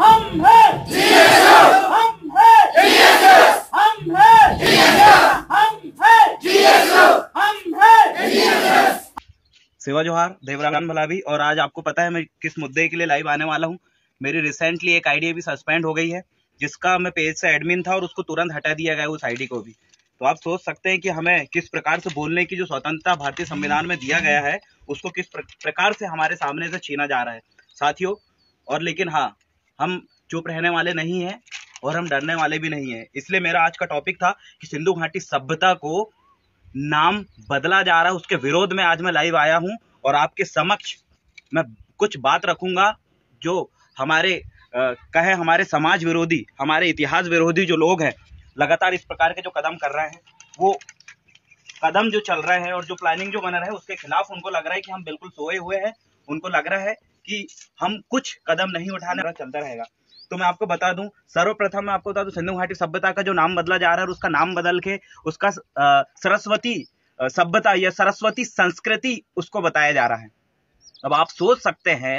हम है हम है हम है हम है हम है सेवा जोहार देवरानंद भलावी और आज आपको पता है मैं किस मुद्दे के लिए लाइव आने वाला हूँ मेरी रिसेंटली एक आईडी भी सस्पेंड हो गई है जिसका मैं पेज से एडमिन था और उसको तुरंत हटा दिया गया उस आईडी को भी तो आप सोच सकते हैं कि हमें किस प्रकार से बोलने की जो स्वतंत्रता भारतीय संविधान में दिया गया है उसको किस प्रकार से हमारे सामने से छीना जा रहा है साथियों और लेकिन हाँ हम चुप रहने वाले नहीं हैं और हम डरने वाले भी नहीं हैं इसलिए मेरा आज का टॉपिक था कि सिंधु घाटी सभ्यता को नाम बदला जा रहा है उसके विरोध में आज मैं लाइव आया हूँ और आपके समक्ष मैं कुछ बात रखूंगा जो हमारे कहे हमारे समाज विरोधी हमारे इतिहास विरोधी जो लोग हैं लगातार इस प्रकार के जो कदम कर रहे हैं वो कदम जो चल रहे हैं और जो प्लानिंग जो बन रहा है उसके खिलाफ उनको लग रहा है कि हम बिल्कुल सोए हुए हैं उनको लग रहा है कि हम कुछ कदम नहीं उठाने चलता रहेगा तो मैं आपको बता दूं सर्वप्रथम मैं आपको बता दूं सिंधु घाटी सभ्यता का जो नाम बदला जा रहा है उसका नाम बदल के उसका सरस्वती सभ्यता या सरस्वती संस्कृति उसको बताया जा रहा है अब आप सोच सकते हैं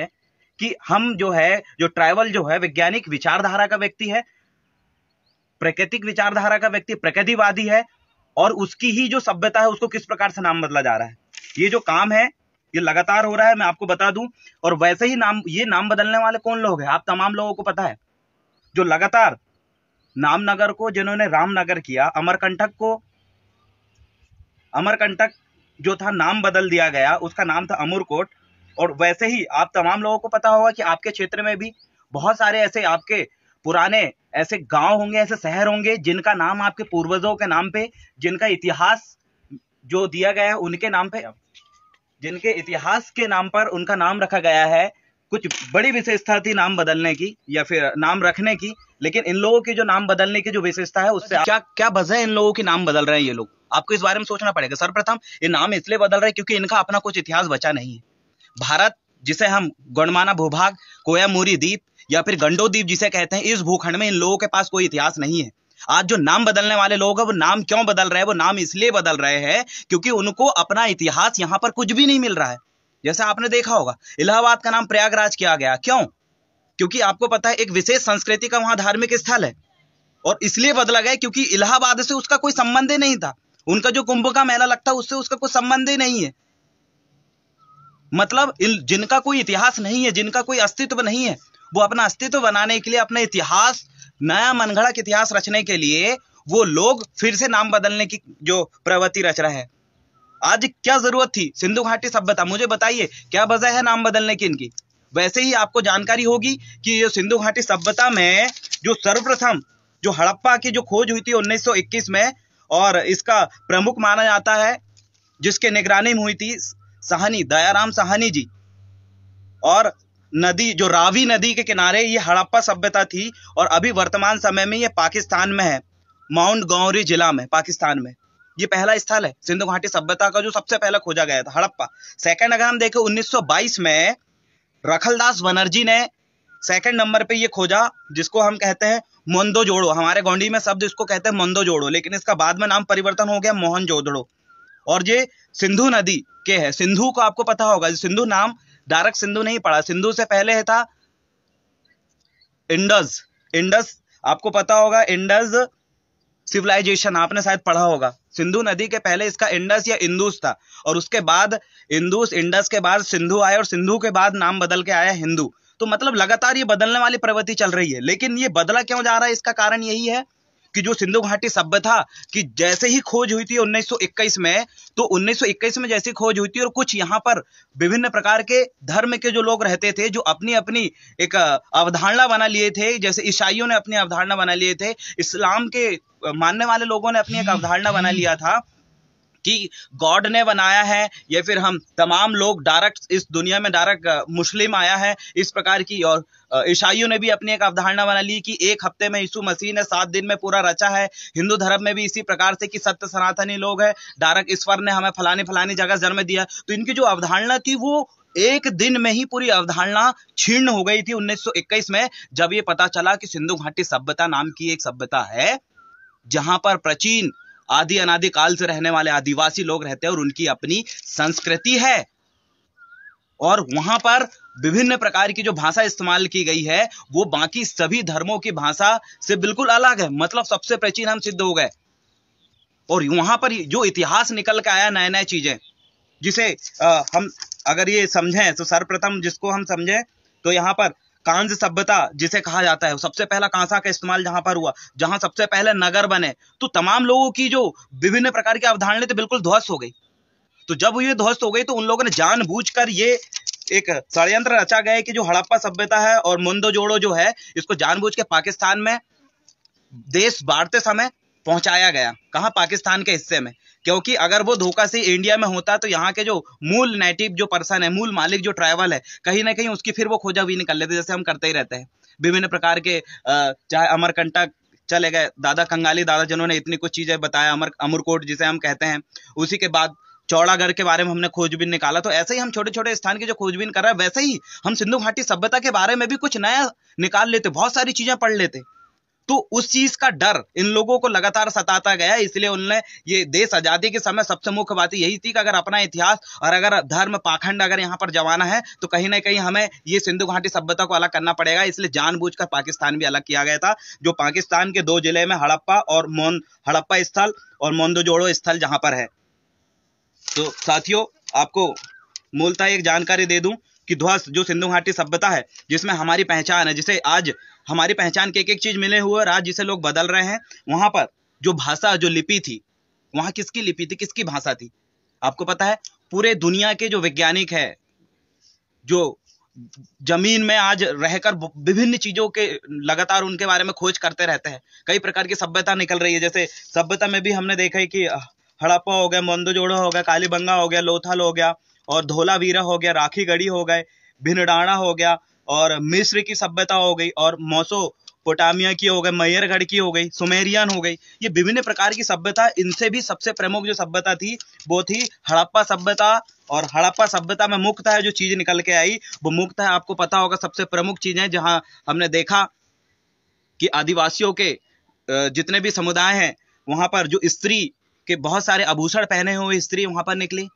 कि हम जो है जो ट्राइवल जो है वैज्ञानिक विचारधारा का व्यक्ति है प्राकृतिक विचारधारा का व्यक्ति प्रकृतिवादी है और उसकी ही जो सभ्यता है उसको किस प्रकार से नाम बदला जा रहा है ये जो काम है ये लगातार हो रहा है मैं आपको बता दूं और वैसे ही नाम ये नाम बदलने वाले कौन लोग हैं आप तमाम लोगों को पता है जो लगातार नामनगर को जिन्होंने रामनगर किया अमरकंटक को अमरकंटक जो था नाम बदल दिया गया उसका नाम था अमरकोट और वैसे ही आप तमाम लोगों को पता होगा कि आपके क्षेत्र में भी बहुत सारे ऐसे आपके पुराने ऐसे गांव होंगे ऐसे शहर होंगे जिनका नाम आपके पूर्वजों के नाम पे जिनका इतिहास जो दिया गया है उनके नाम पे जिनके इतिहास के नाम पर उनका नाम रखा गया है कुछ बड़ी विशेषता थी नाम बदलने की या फिर नाम रखने की लेकिन इन लोगों की जो नाम बदलने की जो विशेषता है उससे क्या क्या वजह है इन लोगों के नाम बदल रहे हैं ये लोग आपको इस बारे में सोचना पड़ेगा सर्वप्रथम ये नाम इसलिए बदल रहे हैं क्योंकि इनका अपना कुछ इतिहास बचा नहीं है भारत जिसे हम गणमाना भूभाग कोयामूरी द्वीप या फिर गंडो द्वीप जिसे कहते हैं इस भूखंड में इन लोगों के पास कोई इतिहास नहीं है आज जो नाम बदलने वाले लोग हैं वो नाम क्यों बदल रहे हैं वो नाम इसलिए बदल रहे हैं क्योंकि उनको अपना इतिहास यहाँ पर कुछ भी नहीं मिल रहा है जैसे आपने देखा होगा इलाहाबाद का नाम प्रयागराज किया गया क्यों क्योंकि आपको पता है एक विशेष संस्कृति का वहां धार्मिक स्थल है और इसलिए बदला गया क्योंकि इलाहाबाद से उसका कोई संबंध ही नहीं था उनका जो कुंभ का मेला लगता उससे उसका कोई संबंध ही नहीं है मतलब जिनका कोई इतिहास नहीं है जिनका कोई अस्तित्व नहीं है वो अपना अस्तित्व बनाने के लिए अपना इतिहास नया मनगढ़ इतिहास रचने के लिए वो लोग फिर से नाम बदलने की जो प्रवृत्ति रच रहे हैं आज क्या जरूरत थी सिंधु घाटी सभ्यता मुझे बताइए क्या वजह है नाम बदलने की इनकी वैसे ही आपको जानकारी होगी कि ये सिंधु घाटी सभ्यता में जो सर्वप्रथम जो हड़प्पा की जो खोज हुई थी 1921 में और इसका प्रमुख माना जाता है जिसके निगरानी में हुई थी सहनी दयाराम सहनी जी और नदी जो रावी नदी के किनारे ये हड़प्पा सभ्यता थी और अभी वर्तमान समय में ये पाकिस्तान में है माउंट गौरी जिला में पाकिस्तान में ये पहला स्थल है सिंधु घाटी सभ्यता का जो सबसे पहला खोजा गया था हड़प्पा सेकंड अगर हम देखें 1922 में रखलदास बनर्जी ने सेकंड नंबर पे ये खोजा जिसको हम कहते हैं मोन्दो जोड़ो हमारे गौंडी में शब्द इसको कहते हैं मोन्दो जोड़ो लेकिन इसका बाद में नाम परिवर्तन हो गया मोहन जोदड़ो और ये सिंधु नदी के है सिंधु को आपको पता होगा सिंधु नाम डायरेक्ट सिंधु नहीं पढ़ा सिंधु से पहले था इंडस इंडस आपको पता होगा इंडस सिविलाइजेशन आपने शायद पढ़ा होगा सिंधु नदी के पहले इसका इंडस या इंदूस था और उसके बाद इंदूस इंडस के बाद सिंधु आया और सिंधु के बाद नाम बदल के आया हिंदू तो मतलब लगातार ये बदलने वाली प्रवृत्ति चल रही है लेकिन ये बदला क्यों जा रहा है इसका कारण यही है कि जो सिंधु घाटी सभ्यता कि जैसे ही खोज हुई थी 1921 में तो 1921 में जैसी खोज हुई थी और कुछ यहाँ पर विभिन्न प्रकार के धर्म के जो लोग रहते थे जो अपनी अपनी एक अवधारणा बना लिए थे जैसे ईसाइयों ने अपनी अवधारणा बना लिए थे इस्लाम के मानने वाले लोगों ने अपनी एक अवधारणा बना लिया था कि गॉड ने बनाया है या फिर हम तमाम लोग डायरेक्ट इस दुनिया में डायरेक्ट मुस्लिम आया है इस प्रकार की और ईसाइयों ने भी अपनी एक अवधारणा बना ली कि एक हफ्ते में यीशु मसीह ने सात दिन में पूरा रचा है हिंदू धर्म में भी इसी प्रकार से कि सत्य सनातनी लोग है डायरेक्ट ईश्वर ने हमें फलानी फलानी जगह जन्म दिया तो इनकी जो अवधारणा थी वो एक दिन में ही पूरी अवधारणा छीर्ण हो गई थी 1921 में जब ये पता चला कि सिंधु घाटी सभ्यता नाम की एक सभ्यता है जहां पर प्राचीन आदि अनादि काल से रहने वाले आदिवासी लोग रहते हैं और उनकी अपनी संस्कृति है और वहां पर विभिन्न प्रकार की जो भाषा इस्तेमाल की गई है वो बाकी सभी धर्मों की भाषा से बिल्कुल अलग है मतलब सबसे प्राचीन हम सिद्ध हो गए और वहां पर जो इतिहास निकल के आया नए नए चीजें जिसे आ, हम अगर ये समझें तो सर्वप्रथम जिसको हम समझें तो यहाँ पर कांज सभ्यता जिसे कहा जाता है सबसे पहला कांसा का इस्तेमाल जहां पर हुआ जहां सबसे पहले नगर बने तो तमाम लोगों की जो विभिन्न प्रकार की अवधारणा तो बिल्कुल ध्वस्त हो गई तो जब ये ध्वस्त हो गई तो उन लोगों ने जानबूझकर ये एक षडयंत्र रचा गया कि जो हड़प्पा सभ्यता है और मुंदो जोड़ो जो है इसको जानबूझ के पाकिस्तान में देश बांटते समय पहुंचाया गया कहा पाकिस्तान के हिस्से में क्योंकि अगर वो धोखा से इंडिया में होता तो यहाँ के जो मूल नेटिव जो पर्सन है मूल मालिक जो ट्राइवल है कहीं ना कहीं उसकी फिर वो खोजा भी निकल लेते जैसे हम करते ही रहते हैं विभिन्न प्रकार के चाहे अमरकंटक चले गए दादा कंगाली दादा जिन्होंने इतनी कुछ चीजें बताया अमर अमरकोट जिसे हम कहते हैं उसी के बाद चौड़ागढ़ के बारे में हमने खोजबीन निकाला तो ऐसे ही हम छोटे छोटे स्थान की जो खोजबीन कर रहे हैं वैसे ही हम सिंधु घाटी सभ्यता के बारे में भी कुछ नया निकाल लेते बहुत सारी चीजें पढ़ लेते तो उस चीज का डर इन लोगों को लगातार सताता गया इसलिए उनने ये देश आजादी के समय सबसे मुख्य बात यही थी कि अगर अपना इतिहास और अगर धर्म पाखंड अगर यहाँ पर जमाना है तो कहीं ना कहीं हमें ये सिंधु घाटी सभ्यता को अलग करना पड़ेगा इसलिए जानबूझकर पाकिस्तान भी अलग किया गया था जो पाकिस्तान के दो जिले में हड़प्पा और मोन हड़प्पा स्थल और मोन्दोजोड़ो स्थल जहां पर है तो साथियों आपको मूलतः एक जानकारी दे दूं कि ध्वस्त जो सिंधु घाटी सभ्यता है जिसमें हमारी पहचान है जिसे आज हमारी पहचान के एक एक चीज मिले हुए आज जिसे लोग बदल रहे हैं वहां पर जो भाषा जो लिपि थी वहां किसकी लिपि थी किसकी भाषा थी आपको पता है पूरे दुनिया के जो वैज्ञानिक है जो जमीन में आज रहकर विभिन्न चीजों के लगातार उनके बारे में खोज करते रहते हैं कई प्रकार की सभ्यता निकल रही है जैसे सभ्यता में भी हमने देखा है कि हड़प्पा हो गया मंदोजोड़ा हो गया कालीबंगा हो गया लोथल हो गया और धोलावीरा हो गया राखी गढ़ी हो गए भिनडाणा हो गया और मिस्र की सभ्यता हो गई और मौसो पोटामिया की हो गई मैयरगढ़ की हो गई सुमेरियन हो गई ये विभिन्न प्रकार की सभ्यता इनसे भी सबसे प्रमुख जो सभ्यता थी वो थी हड़प्पा सभ्यता और हड़प्पा सभ्यता में मुक्त है जो चीज निकल के आई वो मुक्त है आपको पता होगा सबसे प्रमुख चीज है जहां हमने देखा कि आदिवासियों के जितने भी समुदाय हैं वहां पर जो स्त्री के बहुत सारे आभूषण पहने हुए स्त्री वहां पर निकली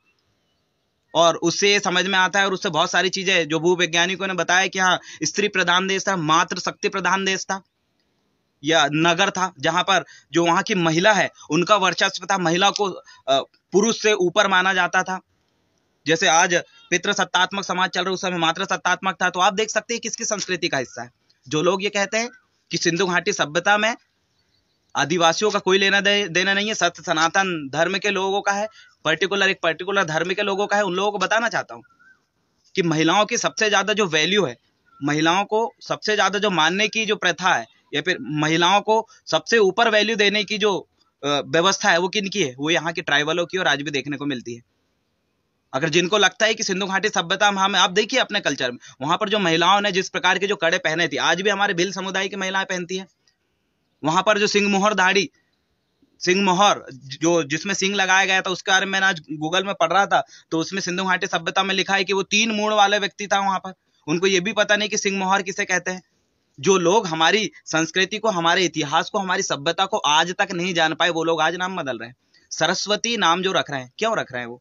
और उससे ये समझ में आता है और उससे बहुत सारी चीजें जो भूवैज्ञानिकों ने बताया कि हाँ स्त्री प्रधान देश था मात्र शक्ति प्रधान देश था या नगर था जहां पर जो वहां की महिला है उनका वर्चस्व था महिला को पुरुष से ऊपर माना जाता था जैसे आज पितृसत्तात्मक समाज चल रहा उस समय मात्र सत्तात्मक था तो आप देख सकते हैं किसकी संस्कृति का हिस्सा है जो लोग ये कहते हैं कि सिंधु घाटी सभ्यता में आदिवासियों का कोई लेना दे, देना नहीं है सत्य सनातन धर्म के लोगों का है पर्टिकुलर एक पर्टिकुलर धर्म के लोगों का है उन लोगों को बताना चाहता हूँ कि महिलाओं की सबसे ज़्यादा जो वैल्यू है महिलाओं को सबसे ज़्यादा जो मानने की जो प्रथा है या फिर महिलाओं को सबसे ऊपर वैल्यू देने की जो व्यवस्था है वो किन की है वो यहाँ की ट्राइबलों की और आज भी देखने को मिलती है अगर जिनको लगता है कि सिंधु घाटी सभ्यता हम हमें हाँ, आप देखिए अपने कल्चर में वहां पर जो महिलाओं ने जिस प्रकार के जो कड़े पहने थे आज भी हमारे भिल समुदाय की महिलाएं पहनती है वहां पर जो सिंह मोहर धाड़ी सिंह मोहर जो जिसमें सिंह लगाया गया था उसके बारे में मैंने आज गूगल में पढ़ रहा था तो उसमें सिंधु घाटी सभ्यता में लिखा है कि वो तीन मूड वाला व्यक्ति था वहां पर उनको ये भी पता नहीं कि सिंह मोहर किसे कहते हैं जो लोग हमारी संस्कृति को हमारे इतिहास को हमारी सभ्यता को आज तक नहीं जान पाए वो लोग आज नाम बदल रहे हैं सरस्वती नाम जो रख रहे हैं क्यों रख रहे हैं वो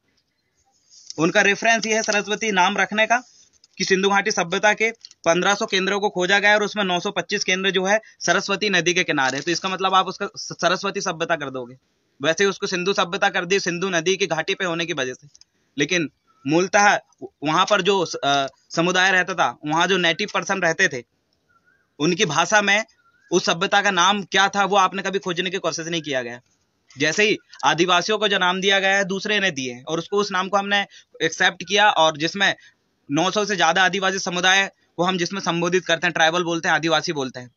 उनका रेफरेंस ये है सरस्वती नाम रखने का कि सिंधु घाटी सभ्यता के 1500 केंद्रों को खोजा गया और उसमें 925 केंद्र जो है सरस्वती नदी के किनारे तो इसका मतलब आप उसका सरस्वती सभ्यता कर दोगे वैसे ही उसको सिंधु सभ्यता कर दी सिंधु नदी की घाटी पे होने की वजह से लेकिन मूलतः वहां पर जो समुदाय रहता था वहां जो नेटिव पर्सन रहते थे उनकी भाषा में उस सभ्यता का नाम क्या था वो आपने कभी खोजने की कोशिश नहीं किया गया जैसे ही आदिवासियों को जो नाम दिया गया है दूसरे ने दिए और उसको उस नाम को हमने एक्सेप्ट किया और जिसमें नौ सौ से ज़्यादा आदिवासी समुदाय को हम जिसमें संबोधित करते हैं ट्राइबल बोलते हैं आदिवासी बोलते हैं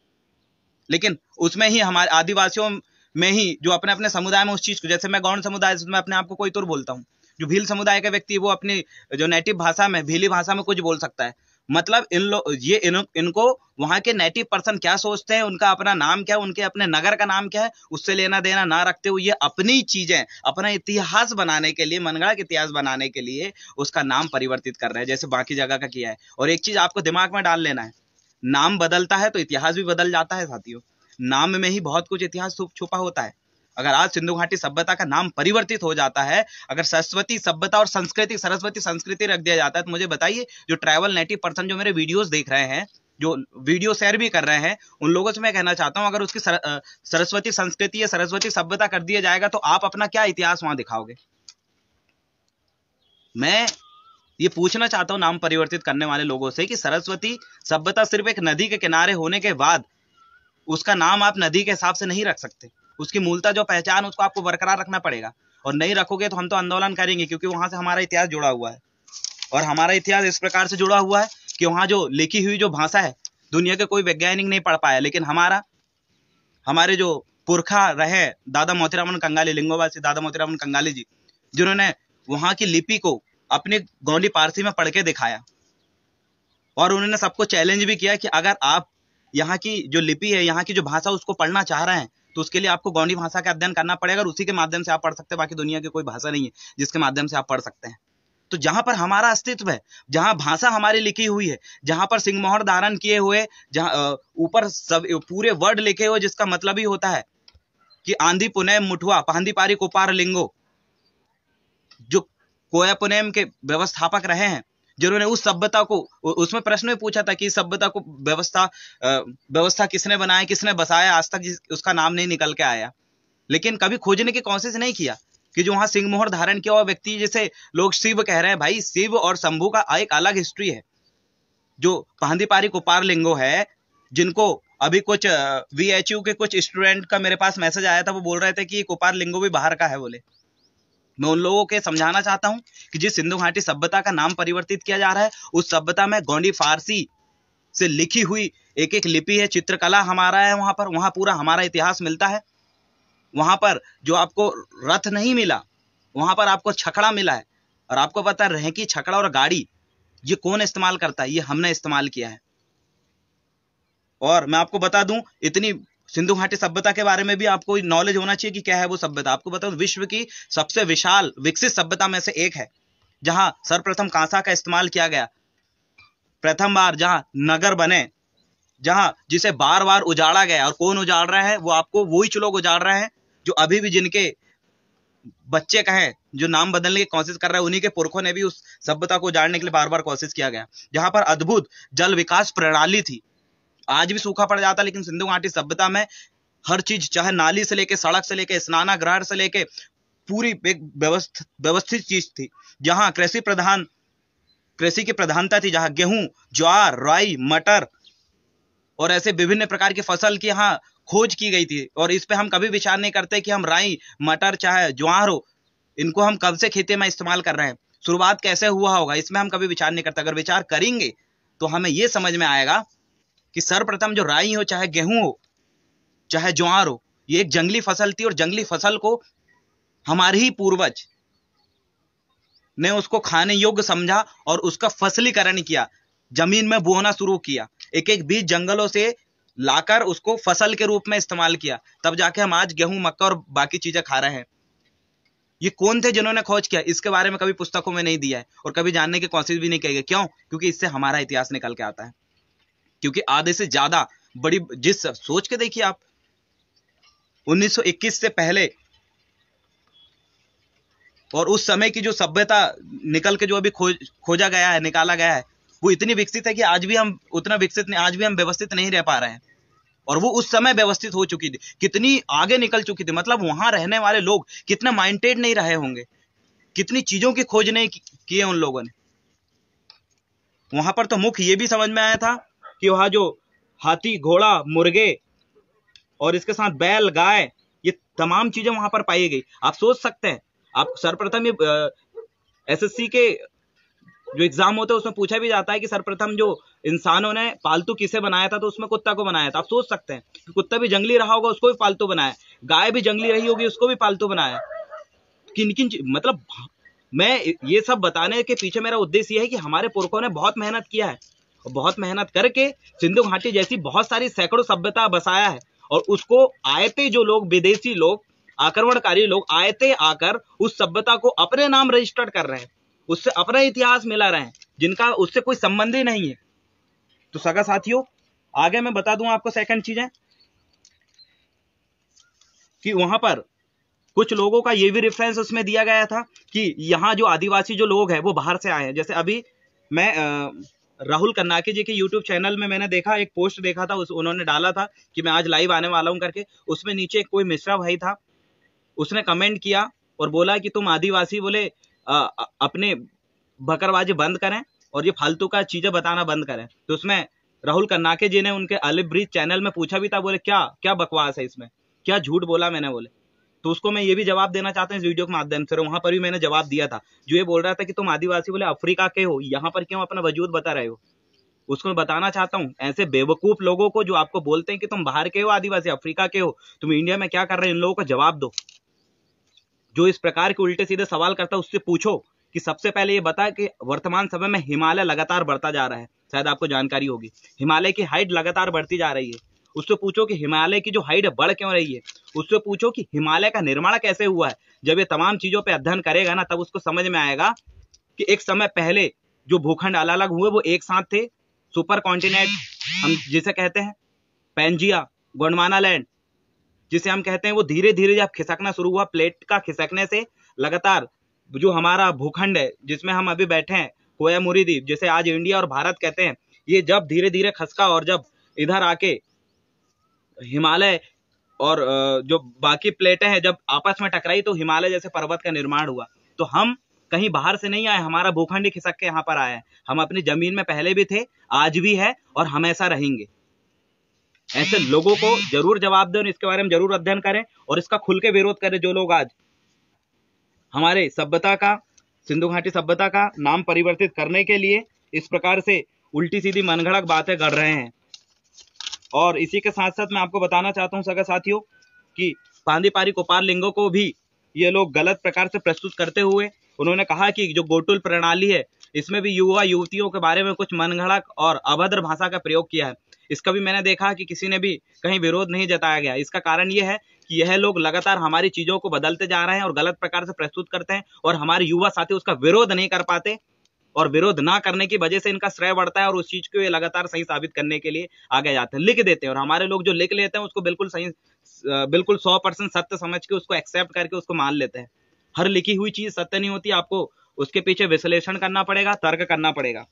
लेकिन उसमें ही हमारे आदिवासियों में ही जो अपने अपने समुदाय में उस चीज़ को जैसे मैं गौंड समुदाय में अपने आप को कोई तुर बोलता हूँ जो भील समुदाय का व्यक्ति वो अपनी जो नेटिव भाषा में भीली भाषा में कुछ बोल सकता है मतलब इन लोग ये इन, इनको वहाँ के नेटिव पर्सन क्या सोचते हैं उनका अपना नाम क्या है उनके अपने नगर का नाम क्या है उससे लेना देना ना रखते हुए ये अपनी चीजें अपना इतिहास बनाने के लिए मनगढ़ इतिहास बनाने के लिए उसका नाम परिवर्तित कर रहे हैं जैसे बाकी जगह का किया है और एक चीज आपको दिमाग में डाल लेना है नाम बदलता है तो इतिहास भी बदल जाता है साथियों नाम में ही बहुत कुछ इतिहास छुपा होता है अगर आज सिंधु घाटी सभ्यता का नाम परिवर्तित हो जाता है अगर सरस्वती सभ्यता और संस्कृति सरस्वती संस्कृति रख दिया जाता है तो मुझे बताइए जो ट्रैवल नेटिव पर्सन जो मेरे वीडियोज देख रहे हैं जो वीडियो शेयर भी कर रहे हैं उन लोगों से मैं कहना चाहता हूं अगर उसकी सर, सरस्वती संस्कृति या सरस्वती सभ्यता कर दिया जाएगा तो आप अपना क्या इतिहास वहां दिखाओगे मैं ये पूछना चाहता हूं नाम परिवर्तित करने वाले लोगों से कि सरस्वती सभ्यता सिर्फ एक नदी के किनारे होने के बाद उसका नाम आप नदी के हिसाब से नहीं रख सकते उसकी मूलता जो पहचान उसको आपको बरकरार रखना पड़ेगा और नहीं रखोगे तो हम तो आंदोलन करेंगे क्योंकि वहां से हमारा इतिहास जुड़ा हुआ है और हमारा इतिहास इस प्रकार से जुड़ा हुआ है कि वहाँ जो लिखी हुई जो भाषा है दुनिया के कोई वैज्ञानिक नहीं पढ़ पाया लेकिन हमारा हमारे जो पुरखा रहे दादा मोतीरामन कंगाली लिंगोवाल से दादा मोतीरामन कंगाली जी जिन्होंने वहाँ की लिपि को अपने गौंडी पारसी में पढ़ के दिखाया और उन्होंने सबको चैलेंज भी किया कि अगर आप यहाँ की जो लिपि है यहाँ की जो भाषा उसको पढ़ना चाह रहे हैं तो उसके लिए आपको गौंडी भाषा का अध्ययन करना पड़ेगा और उसी के माध्यम से आप पढ़ सकते हैं बाकी दुनिया की कोई भाषा नहीं है जिसके माध्यम से आप पढ़ सकते हैं तो जहां पर हमारा अस्तित्व है जहां भाषा हमारी लिखी हुई है जहां पर सिंहमोहर धारण किए हुए जहां ऊपर सब पूरे वर्ड लिखे हुए जिसका मतलब ही होता है कि आंधी पुनैम मुठुआ पांधी पारी कोपार लिंगो जो कोया पुनैम के व्यवस्थापक रहे हैं जिन्होंने उस सभ्यता को उसमें प्रश्न में पूछा था कि सभ्यता को व्यवस्था व्यवस्था किसने बनाया किसने बसाया आज तक उसका नाम नहीं निकल के आया लेकिन कभी खोजने की कोशिश नहीं किया कि जो वहां सिंहमोहर धारण किया हुआ व्यक्ति जैसे लोग शिव कह रहे हैं भाई शिव और शंभू का एक अलग हिस्ट्री है जो पहंदीपारी कुपार लिंगो है जिनको अभी कुछ वी के कुछ स्टूडेंट का मेरे पास मैसेज आया था वो बोल रहे थे कि कुपार लिंगो भी बाहर का है बोले मैं उन लोगों के समझाना चाहता हूँ कि जिस सिंधु घाटी सभ्यता का नाम परिवर्तित किया जा रहा है उस सभ्यता में गौंडी फारसी से लिखी हुई एक एक लिपि है चित्रकला हमारा है वहां पर वहां पूरा हमारा इतिहास मिलता है वहां पर जो आपको रथ नहीं मिला वहां पर आपको छकड़ा मिला है और आपको पता रहे कि छकड़ा और गाड़ी ये कौन इस्तेमाल करता है ये हमने इस्तेमाल किया है और मैं आपको बता दूं इतनी सिंधु घाटी सभ्यता के बारे में भी आपको नॉलेज होना चाहिए कि क्या है वो सभ्यता आपको बताऊं विश्व की सबसे विशाल विकसित सभ्यता में से एक है जहां सर्वप्रथम कांसा का इस्तेमाल किया गया प्रथम बार जहां नगर बने जहां जिसे बार बार उजाड़ा गया और कौन उजाड़ रहा है वो आपको वो ही लोग उजाड़ रहे हैं जो अभी भी जिनके बच्चे कहे जो नाम बदलने की कोशिश कर रहे हैं उन्हीं के पुरखों ने भी उस सभ्यता को उजाड़ने के लिए बार बार कोशिश किया गया जहां पर अद्भुत जल विकास प्रणाली थी आज भी सूखा पड़ जाता लेकिन सिंधु घाटी सभ्यता में हर चीज चाहे नाली से लेके सड़क से लेके ग्रह से लेके पूरी एक व्यवस्थित चीज थी जहां कृषि प्रधान कृषि की प्रधानता थी जहाँ गेहूं ज्वार राई मटर और ऐसे विभिन्न प्रकार की फसल की यहाँ खोज की गई थी और इस पे हम कभी विचार नहीं करते कि हम राई मटर चाहे ज्वार हो इनको हम कब से खेती में इस्तेमाल कर रहे हैं शुरुआत कैसे हुआ होगा इसमें हम कभी विचार नहीं करते अगर विचार करेंगे तो हमें ये समझ में आएगा कि सर्वप्रथम जो राई हो चाहे गेहूं हो चाहे ज्वार हो ये एक जंगली फसल थी और जंगली फसल को हमारे ही पूर्वज ने उसको खाने योग्य समझा और उसका फसलीकरण किया जमीन में बोना शुरू किया एक एक बीज जंगलों से लाकर उसको फसल के रूप में इस्तेमाल किया तब जाके हम आज गेहूं मक्का और बाकी चीजें खा रहे हैं ये कौन थे जिन्होंने खोज किया इसके बारे में कभी पुस्तकों में नहीं दिया है और कभी जानने की कोशिश भी नहीं की गई क्यों क्योंकि इससे हमारा इतिहास निकल के आता है क्योंकि आधे से ज्यादा बड़ी जिस सोच के देखिए आप 1921 से पहले और उस समय की जो सभ्यता निकल के जो अभी खोज खोजा गया है निकाला गया है वो इतनी विकसित है कि आज भी हम उतना विकसित नहीं आज भी हम व्यवस्थित नहीं रह पा रहे हैं और वो उस समय व्यवस्थित हो चुकी थी कितनी आगे निकल चुकी थी मतलब वहां रहने वाले लोग कितना माइंडेड नहीं रहे होंगे कितनी चीजों की खोज नहीं किए उन लोगों ने वहां पर तो मुख्य ये भी समझ में आया था कि वहाँ जो हाथी घोड़ा मुर्गे और इसके साथ बैल गाय ये तमाम चीजें वहां पर पाई गई आप सोच सकते हैं आप सर्वप्रथम ये एसएससी के जो एग्जाम होते हैं उसमें पूछा भी जाता है कि सर्वप्रथम जो इंसानों ने पालतू किसे बनाया था तो उसमें कुत्ता को बनाया था आप सोच सकते हैं कुत्ता भी जंगली रहा होगा उसको भी पालतू बनाया गाय भी जंगली रही होगी उसको भी पालतू बनाया किन किन मतलब मैं ये सब बताने के पीछे मेरा उद्देश्य यह है कि हमारे पुरखों ने बहुत मेहनत किया है और बहुत मेहनत करके सिंधु घाटी जैसी बहुत सारी सैकड़ों सभ्यता बसाया है और उसको आए थे जो लोग विदेशी लोग आक्रमणकारी लोग आए थे आकर उस सभ्यता को अपने नाम रजिस्टर्ड कर रहे हैं उससे अपना इतिहास मिला रहे हैं जिनका उससे कोई संबंध ही नहीं है तो सगा साथियों आगे मैं बता दूं आपको सेकंड चीजें कि वहां पर कुछ लोगों का ये भी रेफरेंस उसमें दिया गया था कि यहाँ जो आदिवासी जो लोग हैं वो बाहर से आए हैं जैसे अभी मैं आ, राहुल कन्नाके जी के यूट्यूब चैनल में मैंने देखा एक पोस्ट देखा था उस उन्होंने डाला था कि मैं आज लाइव आने वाला हूं करके उसमें नीचे कोई मिश्रा भाई था उसने कमेंट किया और बोला कि तुम आदिवासी बोले आ, अपने बकरवाजे बंद करें और ये फालतू का चीजें बताना बंद करें तो उसमें राहुल कन्नाके जी ने उनके अलिब्रिज चैनल में पूछा भी था बोले क्या क्या बकवास है इसमें क्या झूठ बोला मैंने बोले तो उसको मैं ये भी जवाब देना चाहता हूँ इस वीडियो के माध्यम से वहां पर भी मैंने जवाब दिया था जो ये बोल रहा था कि तुम आदिवासी बोले अफ्रीका के हो यहाँ पर क्यों अपना वजूद बता रहे हो उसको मैं बताना चाहता हूँ ऐसे बेवकूफ लोगों को जो आपको बोलते हैं कि तुम बाहर के हो आदिवासी अफ्रीका के हो तुम इंडिया में क्या कर रहे हो इन लोगों को जवाब दो जो इस प्रकार के उल्टे सीधे सवाल करता है उससे पूछो कि सबसे पहले ये बता कि वर्तमान समय में हिमालय लगातार बढ़ता जा रहा है शायद आपको जानकारी होगी हिमालय की हाइट लगातार बढ़ती जा रही है उससे पूछो कि हिमालय की जो हाइट है बढ़ क्यों रही है उससे पूछो कि हिमालय का निर्माण कैसे हुआ है जब ये तमाम चीजों पर अध्ययन करेगा ना तब उसको समझ में आएगा कि एक समय पहले जो भूखंड अलग अलग हुए वो एक साथ थे सुपर कॉन्टिनेंट हम जिसे कहते हैं पेंजिया गोंडवाना लैंड जिसे हम कहते हैं वो धीरे धीरे जब खिसकना शुरू हुआ प्लेट का खिसकने से लगातार जो हमारा भूखंड है जिसमें हम अभी बैठे हैं कोया द्वीप जिसे आज इंडिया और भारत कहते हैं ये जब धीरे धीरे खसका और जब इधर आके हिमालय और जो बाकी प्लेटें हैं जब आपस में टकराई तो हिमालय जैसे पर्वत का निर्माण हुआ तो हम कहीं बाहर से नहीं आए हमारा भूखंड खिसक के यहाँ पर आया है हम अपनी जमीन में पहले भी थे आज भी है और हमेशा रहेंगे ऐसे लोगों को जरूर जवाब दें इसके बारे में जरूर अध्ययन करें और इसका खुल के विरोध करें जो लोग आज हमारे सभ्यता का सिंधु घाटी सभ्यता का नाम परिवर्तित करने के लिए इस प्रकार से उल्टी सीधी मनगढ़ बातें कर रहे हैं और इसी के साथ साथ मैं आपको बताना चाहता हूँ सगा साथियों कि पांदीपारी पारी कोपार लिंगों को भी ये लोग गलत प्रकार से प्रस्तुत करते हुए उन्होंने कहा कि जो गोटुल प्रणाली है इसमें भी युवा युवतियों के बारे में कुछ मनगढ़ और अभद्र भाषा का प्रयोग किया है इसका भी मैंने देखा कि किसी ने भी कहीं विरोध नहीं जताया गया इसका कारण यह है कि यह लोग लगातार हमारी चीजों को बदलते जा रहे हैं और गलत प्रकार से प्रस्तुत करते हैं और हमारे युवा साथी उसका विरोध नहीं कर पाते और विरोध ना करने की वजह से इनका श्रेय बढ़ता है और उस चीज को ये लगातार सही साबित करने के लिए आगे जाते हैं लिख देते हैं और हमारे लोग जो लिख लेते हैं उसको बिल्कुल सही बिल्कुल सौ परसेंट सत्य समझ के उसको एक्सेप्ट करके उसको मान लेते हैं हर लिखी हुई चीज सत्य नहीं होती आपको उसके पीछे विश्लेषण करना पड़ेगा तर्क करना पड़ेगा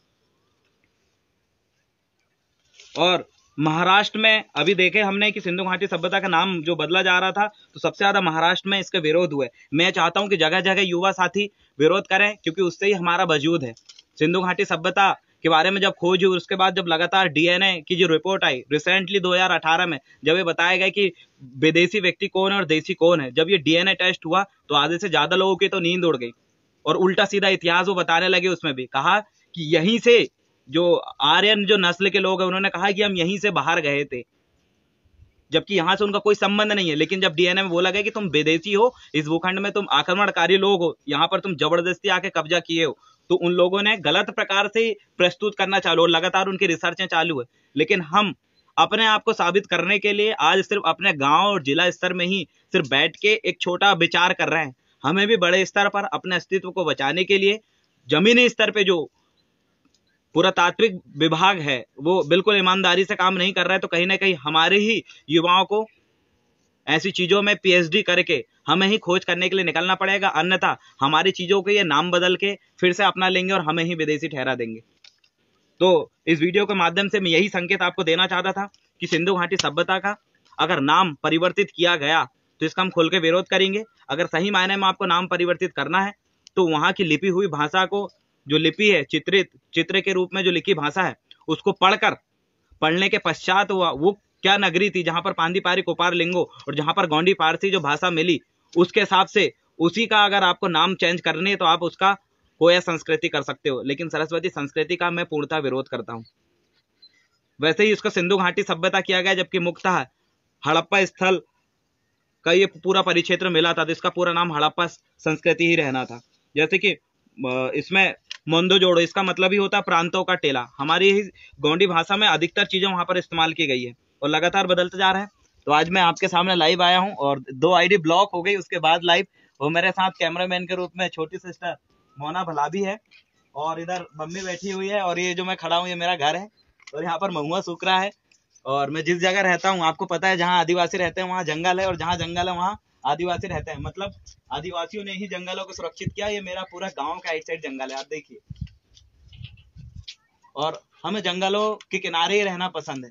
और महाराष्ट्र में अभी देखे हमने कि सिंधु घाटी सभ्यता का नाम जो बदला जा रहा था तो सबसे ज्यादा महाराष्ट्र में इसके विरोध हुए मैं चाहता हूं कि जगह जगह युवा साथी विरोध करें क्योंकि उससे ही हमारा वजूद है सिंधु घाटी सभ्यता के बारे में जब खोज हुई उसके बाद जब लगातार डीएनए की जो रिपोर्ट आई रिसेंटली 2018 में जब ये बताया गया कि विदेशी व्यक्ति कौन है और देसी कौन है जब ये डीएनए टेस्ट हुआ तो आधे से ज्यादा लोगों की तो नींद उड़ गई और उल्टा सीधा इतिहास वो बताने लगे उसमें भी कहा कि यहीं से जो आर्यन जो नस्ल के लोग हैं उन्होंने कहा कि हम यहीं से बाहर गए थे जबकि यहां से उनका कोई संबंध नहीं है लेकिन जब डीएनए में बोला गया कि तुम विदेशी हो इस भूखंड में तुम आक्रमणकारी लोग हो यहां पर तुम जबरदस्ती आके कब्जा किए हो तो उन लोगों ने गलत प्रकार से प्रस्तुत करना चालू और लगातार उनकी रिसर्चें चालू है लेकिन हम अपने आप को साबित करने के लिए आज सिर्फ अपने गाँव और जिला स्तर में ही सिर्फ बैठ के एक छोटा विचार कर रहे हैं हमें भी बड़े स्तर पर अपने अस्तित्व को बचाने के लिए जमीनी स्तर पे जो पुरातात्विक विभाग है वो बिल्कुल ईमानदारी से काम नहीं कर रहा है तो कहीं ना कहीं हमारे ही युवाओं को ऐसी चीजों में पीएचडी करके हमें ही खोज करने के लिए निकलना पड़ेगा अन्यथा हमारी चीजों के ये नाम बदल के फिर से अपना लेंगे और हमें ही विदेशी ठहरा देंगे तो इस वीडियो के माध्यम से मैं यही संकेत आपको देना चाहता था कि सिंधु घाटी सभ्यता का अगर नाम परिवर्तित किया गया तो इसका हम खोल के विरोध करेंगे अगर सही मायने में आपको नाम परिवर्तित करना है तो वहां की लिपि हुई भाषा को जो लिपि है चित्रित चित्र के रूप में जो लिखी भाषा है उसको पढ़कर पढ़ने के पश्चात हुआ वो क्या नगरी थी जहां पर पांडी पारी कोपार लिंगो और जहां पर गौंडी पारसी जो भाषा मिली उसके हिसाब से उसी का अगर आपको नाम चेंज करने है तो आप उसका कोया संस्कृति कर सकते हो लेकिन सरस्वती संस्कृति का मैं पूर्णतः विरोध करता हूँ वैसे ही उसका सिंधु घाटी सभ्यता किया गया जबकि मुख्यतः हड़प्पा स्थल का ये पूरा परिक्षेत्र मिला था तो इसका पूरा नाम हड़प्पा संस्कृति ही रहना था जैसे कि इसमें मंदो जोड़ो इसका मतलब ही होता है प्रांतों का टेला हमारी ही भाषा में अधिकतर चीज़ें वहाँ पर इस्तेमाल की गई है और लगातार बदलते जा रहा है तो आज मैं आपके सामने लाइव आया हूँ और दो आईडी ब्लॉक हो गई उसके बाद लाइव वो मेरे साथ कैमरामैन के रूप में छोटी सिस्टर मोना भलाबी है और इधर मम्मी बैठी हुई है और ये जो मैं खड़ा हूँ ये मेरा घर है और यहाँ पर महुआ सूख रहा है और मैं जिस जगह रहता हूँ आपको पता है जहाँ आदिवासी रहते हैं वहाँ जंगल है और जहाँ जंगल है वहाँ आदिवासी रहते हैं मतलब आदिवासियों ने ही जंगलों को सुरक्षित किया ये मेरा पूरा गांव का एक साइड जंगल है आप देखिए और हमें जंगलों के किनारे ही रहना पसंद है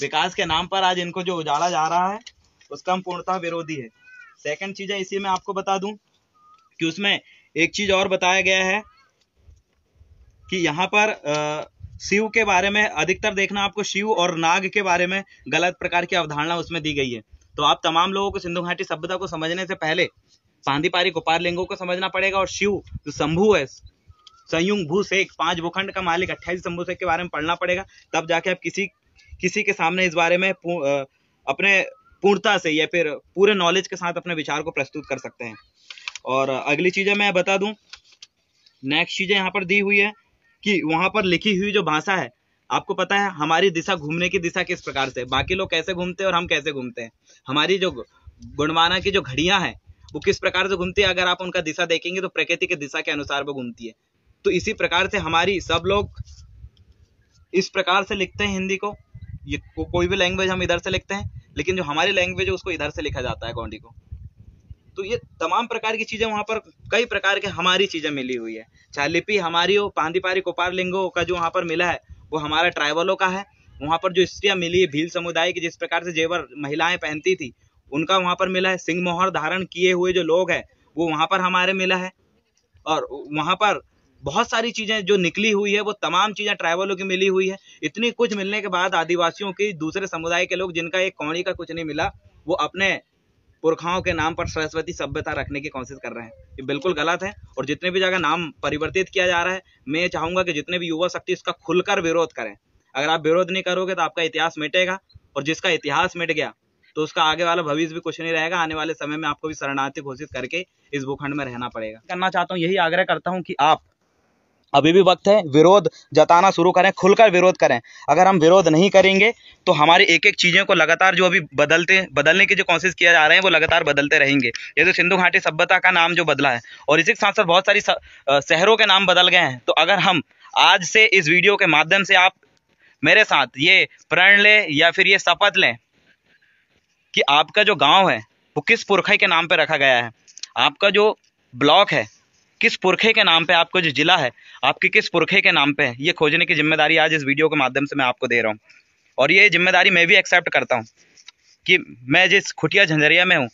विकास के नाम पर आज इनको जो उजाड़ा जा रहा है उसका हम पूर्णतः विरोधी है सेकंड चीज है इसी में आपको बता दूं कि उसमें एक चीज और बताया गया है कि यहाँ पर आ, शिव के बारे में अधिकतर देखना आपको शिव और नाग के बारे में गलत प्रकार की अवधारणा उसमें दी गई है तो आप तमाम लोगों को सिंधु घाटी सभ्यता को समझने से पहले पांधीपारी गोपाल लिंगों को समझना पड़ेगा और शिव जो शंभु है संयुग भू से पांच भूखंड का मालिक अट्ठाईस शंभु से के बारे में पढ़ना पड़ेगा तब जाके आप किसी किसी के सामने इस बारे में अपने पूर्णता से या फिर पूरे नॉलेज के साथ अपने विचार को प्रस्तुत कर सकते हैं और अगली चीजें मैं बता दूं नेक्स्ट चीजें यहाँ पर दी हुई है कि वहां पर लिखी हुई जो भाषा है आपको पता है हमारी दिशा घूमने की दिशा किस प्रकार से बाकी लोग कैसे घूमते हैं और हम कैसे घूमते हैं हमारी जो गुणवाना की जो घड़ियां हैं वो किस प्रकार से घूमती है अगर आप उनका दिशा देखेंगे तो प्रकृति की दिशा के अनुसार वो घूमती है तो इसी प्रकार से हमारी सब लोग इस प्रकार से लिखते हैं हिंदी को ये को, कोई भी लैंग्वेज हम इधर से लिखते हैं लेकिन जो हमारी लैंग्वेज है उसको इधर से लिखा जाता है गौंडी को तो ये तमाम प्रकार की चीज़ें वहां पर कई प्रकार के हमारी चीज़ें मिली हुई है चाहे लिपि हमारी हो पांधीपारी कोपार लिंगो का जो वहां पर मिला है वो हमारा ट्राइबलों का है वहाँ पर जो स्त्रियाँ मिली है भील समुदाय की जिस प्रकार से जेवर महिलाएं पहनती थी उनका वहाँ पर मिला है सिंह मोहर धारण किए हुए जो लोग हैं वो वहाँ पर हमारे मिला है और वहाँ पर बहुत सारी चीज़ें जो निकली हुई है वो तमाम चीज़ें ट्राइबलों की मिली हुई है इतनी कुछ मिलने के बाद आदिवासियों की दूसरे समुदाय के लोग जिनका एक कौड़ी का कुछ नहीं मिला वो अपने पुरखाओं के नाम पर सरस्वती सभ्यता रखने की कोशिश कर रहे हैं ये बिल्कुल गलत है और जितने भी जगह नाम परिवर्तित किया जा रहा है मैं चाहूंगा कि जितने भी युवा शक्ति इसका खुलकर विरोध करें अगर आप विरोध नहीं करोगे तो आपका इतिहास मिटेगा और जिसका इतिहास मिट गया तो उसका आगे वाला भविष्य भी कुछ नहीं रहेगा आने वाले समय में आपको भी शरणार्थी घोषित करके इस भूखंड में रहना पड़ेगा करना चाहता हूँ यही आग्रह करता हूँ कि आप अभी भी वक्त है विरोध जताना शुरू करें खुलकर विरोध करें अगर हम विरोध नहीं करेंगे तो हमारी एक एक चीज़ों को लगातार जो अभी बदलते बदलने की जो कोशिश किया जा रहे हैं वो लगातार बदलते रहेंगे ये तो सिंधु घाटी सभ्यता का नाम जो बदला है और इसी के साथ साथ बहुत सारी शहरों के नाम बदल गए हैं तो अगर हम आज से इस वीडियो के माध्यम से आप मेरे साथ ये प्रण लें या फिर ये शपथ लें कि आपका जो गाँव है वो किस पुरखाई के नाम पर रखा गया है आपका जो ब्लॉक है किस पुरखे के नाम पे आपको जो जिला है आपके किस पुरखे के नाम पे है ये खोजने की जिम्मेदारी आज इस वीडियो के माध्यम से मैं आपको दे रहा हूँ और ये जिम्मेदारी मैं भी एक्सेप्ट करता हूँ कि मैं जिस खुटिया झंझरिया में हूँ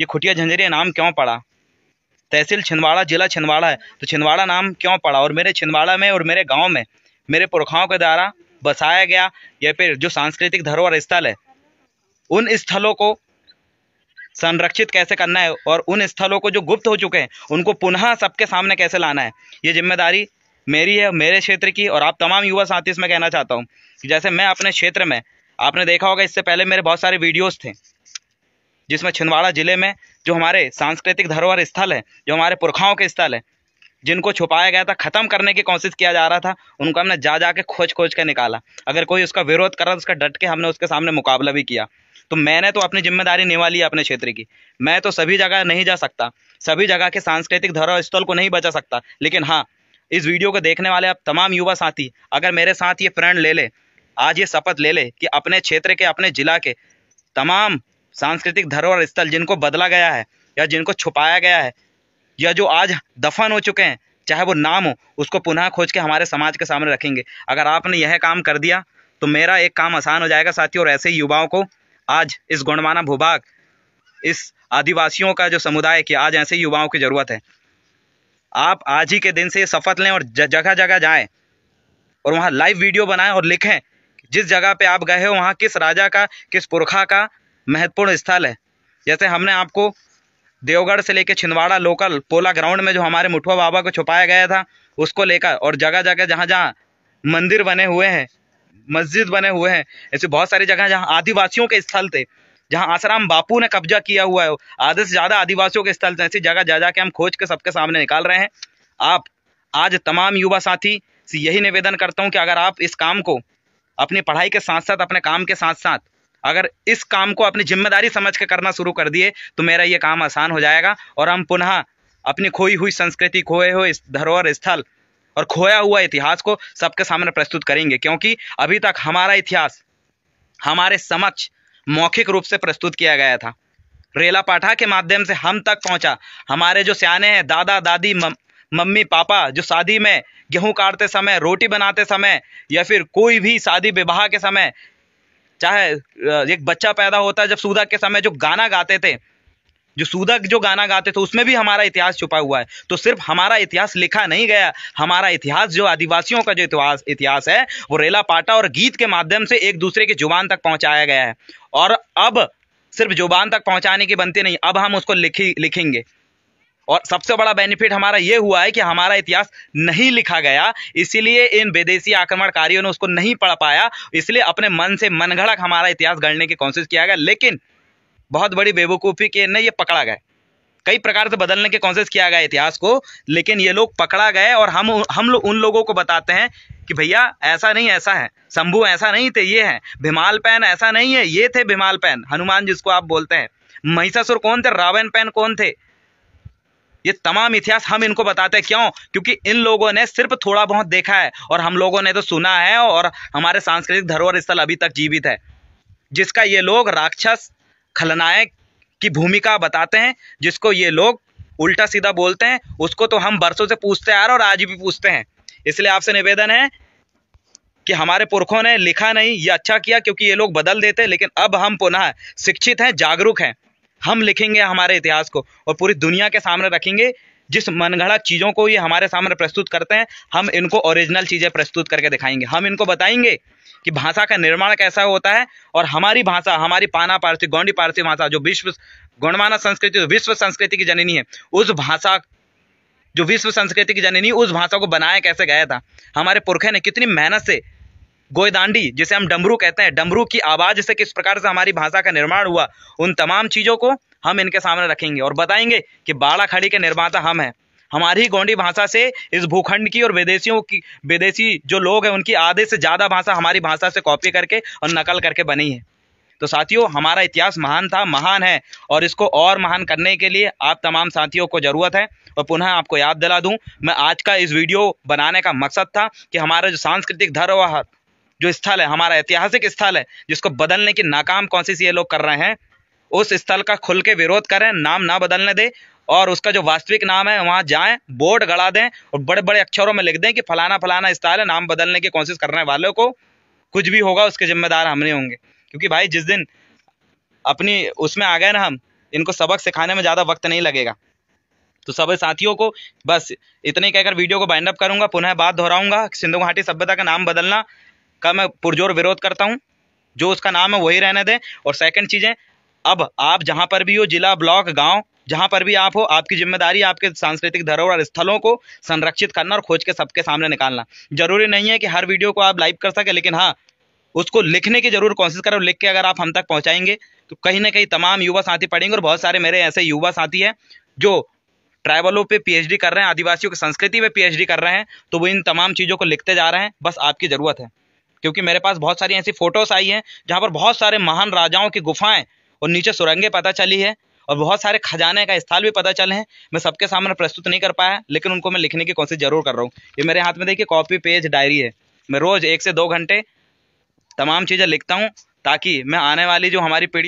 ये खुटिया झंझरिया नाम क्यों पड़ा तहसील छिंदवाड़ा जिला छिंदवाड़ा है तो छिंदवाड़ा नाम क्यों पड़ा और मेरे छिंदवाड़ा में और मेरे गाँव में मेरे पुरखाओं के द्वारा बसाया गया या फिर जो सांस्कृतिक धरोहर स्थल है उन स्थलों को संरक्षित कैसे करना है और उन स्थलों को जो गुप्त हो चुके हैं उनको पुनः सबके सामने कैसे लाना है ये जिम्मेदारी मेरी है मेरे क्षेत्र की और आप तमाम युवा साथी इसमें कहना चाहता हूँ जैसे मैं अपने क्षेत्र में आपने देखा होगा इससे पहले मेरे बहुत सारे वीडियोज़ थे जिसमें छिंदवाड़ा जिले में जो हमारे सांस्कृतिक धरोहर स्थल है जो हमारे पुरखाओं के स्थल है जिनको छुपाया गया था खत्म करने की कोशिश किया जा रहा था उनको हमने जा जा के खोज खोज के निकाला अगर कोई उसका विरोध कर रहा था उसका डट के हमने उसके सामने मुकाबला भी किया तो मैंने तो अपनी जिम्मेदारी निभा ली अपने क्षेत्र की मैं तो सभी जगह नहीं जा सकता सभी जगह के सांस्कृतिक धरोहर स्थल को नहीं बचा सकता लेकिन हाँ इस वीडियो को देखने वाले आप तमाम युवा साथी अगर मेरे साथ ये प्रण ले ले आज ये शपथ ले ले कि अपने क्षेत्र के अपने जिला के तमाम सांस्कृतिक धरोहर स्थल जिनको बदला गया है या जिनको छुपाया गया है या जो आज दफन हो चुके हैं चाहे वो नाम हो उसको पुनः खोज के हमारे समाज के सामने रखेंगे अगर आपने यह काम कर दिया तो मेरा एक काम आसान हो जाएगा साथियों और ऐसे ही युवाओं को आज इस गोंडवाना भूभाग इस आदिवासियों का जो समुदाय की आज ऐसे युवाओं की ज़रूरत है आप आज ही के दिन से शपथ लें और जगह जगह जाएं और वहाँ लाइव वीडियो बनाएं और लिखें जिस जगह पे आप गए हो वहाँ किस राजा का किस पुरखा का महत्वपूर्ण स्थल है जैसे हमने आपको देवगढ़ से लेकर छिंदवाड़ा लोकल पोला ग्राउंड में जो हमारे मुठुआ बाबा को छुपाया गया था उसको लेकर और जगह जगह जहाँ जहाँ मंदिर बने हुए हैं मस्जिद बने हुए हैं ऐसे बहुत सारी जगह जहाँ आदिवासियों के स्थल थे जहाँ आसाराम बापू ने कब्जा किया हुआ है आधे से ज़्यादा आदिवासियों के स्थल थे ऐसी जगह जा जाके हम खोज के सबके सामने निकाल रहे हैं आप आज तमाम युवा साथी से यही निवेदन करता हूँ कि अगर आप इस काम को अपनी पढ़ाई के साथ साथ अपने काम के साथ साथ अगर इस काम को अपनी जिम्मेदारी समझ के करना शुरू कर दिए तो मेरा ये काम आसान हो जाएगा और हम पुनः अपनी खोई हुई संस्कृति खोए हुए धरोहर स्थल और खोया हुआ इतिहास को सबके सामने प्रस्तुत करेंगे क्योंकि अभी तक हमारा इतिहास हमारे समक्ष मौखिक रूप से प्रस्तुत किया गया था रेला पाठा के माध्यम से हम तक पहुंचा हमारे जो सियाने हैं दादा दादी मम, मम्मी पापा जो शादी में गेहूं काटते समय रोटी बनाते समय या फिर कोई भी शादी विवाह के समय चाहे एक बच्चा पैदा होता है जब सुधा के समय जो गाना गाते थे जो सूदक जो गाना गाते थे उसमें भी हमारा इतिहास छुपा हुआ है तो सिर्फ हमारा इतिहास लिखा नहीं गया हमारा इतिहास जो आदिवासियों का जो इतिहास इतिहास है वो रेला पाटा और गीत के माध्यम से एक दूसरे की जुबान तक पहुंचाया गया है और अब सिर्फ जुबान तक पहुंचाने की बनती नहीं अब हम उसको लिखी लिखेंगे और सबसे बड़ा बेनिफिट हमारा ये हुआ है कि हमारा इतिहास नहीं लिखा गया इसीलिए इन विदेशी आक्रमणकारियों ने उसको नहीं पढ़ पाया इसलिए अपने मन से मनगढ़ हमारा इतिहास गढ़ने की कोशिश किया गया लेकिन बहुत बड़ी बेवकूफ़ी के ने ये पकड़ा गया कई प्रकार से बदलने के कोशिश किया गया इतिहास को लेकिन ये लोग पकड़ा गए और हम हम लोग उन लोगों को बताते हैं कि भैया ऐसा नहीं ऐसा है शंभू ऐसा नहीं थे ये है भीमाल पैन ऐसा नहीं है ये थे भीमाल पैन हनुमान जिसको आप बोलते हैं महिषासुर कौन थे रावण पैन कौन थे ये तमाम इतिहास हम इनको बताते हैं क्यों क्योंकि इन लोगों ने सिर्फ थोड़ा बहुत देखा है और हम लोगों ने तो सुना है और हमारे सांस्कृतिक धरोहर स्थल अभी तक जीवित है जिसका ये लोग राक्षस खलनायक की भूमिका बताते हैं जिसको ये लोग उल्टा सीधा बोलते हैं उसको तो हम बरसों से पूछते आ रहे और आज भी पूछते हैं इसलिए आपसे निवेदन है कि हमारे पुरखों ने लिखा नहीं ये अच्छा किया क्योंकि ये लोग बदल देते लेकिन अब हम पुनः शिक्षित हैं जागरूक हैं हम लिखेंगे हमारे इतिहास को और पूरी दुनिया के सामने रखेंगे जिस मनगढ़ा चीज़ों को ये हमारे सामने प्रस्तुत करते हैं हम इनको ओरिजिनल चीज़ें प्रस्तुत करके दिखाएंगे हम इनको बताएंगे कि भाषा का निर्माण कैसा होता है और हमारी भाषा हमारी पाना पारसी गौंडी पारसी भाषा जो विश्व गौणमाना संस्कृति विश्व संस्कृति की जननी है उस भाषा जो विश्व संस्कृति की जननी उस भाषा को बनाया कैसे गया था हमारे पुरखे ने कितनी मेहनत से गोयदांडी जिसे हम डमरू कहते हैं डमरू की आवाज़ से किस प्रकार से हमारी भाषा का निर्माण हुआ उन तमाम चीज़ों को हम इनके सामने रखेंगे और बताएंगे कि बाड़ा खड़ी के निर्माता हम हैं हमारी गोंडी भाषा से इस भूखंड की और विदेशियों की विदेशी जो लोग हैं उनकी आधे से ज़्यादा भाषा हमारी भाषा से कॉपी करके और नकल करके बनी है तो साथियों हमारा इतिहास महान था महान है और इसको और महान करने के लिए आप तमाम साथियों को ज़रूरत है और पुनः आपको याद दिला दूँ मैं आज का इस वीडियो बनाने का मकसद था कि हमारा जो सांस्कृतिक धरोहर जो स्थल है हमारा ऐतिहासिक स्थल है जिसको बदलने की नाकाम कोशिश ये लोग कर रहे हैं उस स्थल का खुल के विरोध करें नाम ना बदलने दे और उसका जो वास्तविक नाम है वहाँ जाएं बोर्ड गड़ा दें और बड़े बड़े अक्षरों में लिख दें कि फलाना फलाना स्टाइल है नाम बदलने की कोशिश करने वालों को कुछ भी होगा उसके जिम्मेदार हम नहीं होंगे क्योंकि भाई जिस दिन अपनी उसमें आ गए ना हम इनको सबक सिखाने में ज़्यादा वक्त नहीं लगेगा तो सभी साथियों को बस इतने कहकर वीडियो को बाइंड अप करूंगा पुनः बात दोहराऊंगा सिंधु घाटी सभ्यता का नाम बदलना का मैं पुरजोर विरोध करता हूँ जो उसका नाम है वही रहने दें और सेकंड चीज़ें अब आप जहां पर भी हो जिला ब्लॉक गांव जहां पर भी आप हो आपकी जिम्मेदारी आपके सांस्कृतिक धरोहर और स्थलों को संरक्षित करना और खोज के सबके सामने निकालना जरूरी नहीं है कि हर वीडियो को आप लाइव कर सके लेकिन हाँ उसको लिखने की जरूर कोशिश करें और लिख के अगर आप हम तक पहुंचाएंगे तो कहीं ना कहीं तमाम युवा साथी पढ़ेंगे और बहुत सारे मेरे ऐसे युवा साथी हैं जो ट्राइबलों पे पीएचडी कर रहे हैं आदिवासियों की संस्कृति पे पीएचडी कर रहे हैं तो वो इन तमाम चीज़ों को लिखते जा रहे हैं बस आपकी ज़रूरत है क्योंकि मेरे पास बहुत सारी ऐसी फोटोज आई हैं जहाँ पर बहुत सारे महान राजाओं की गुफाएं और नीचे सुरंगें पता चली है और बहुत सारे खजाने का स्थल भी पता चले हैं मैं सबके सामने प्रस्तुत नहीं कर पाया लेकिन उनको मैं लिखने की कोशिश जरूर कर रहा हूँ ये मेरे हाथ में देखिए कॉपी पेज डायरी है मैं रोज़ एक से दो घंटे तमाम चीज़ें लिखता हूँ ताकि मैं आने वाली जो हमारी पीढ़ी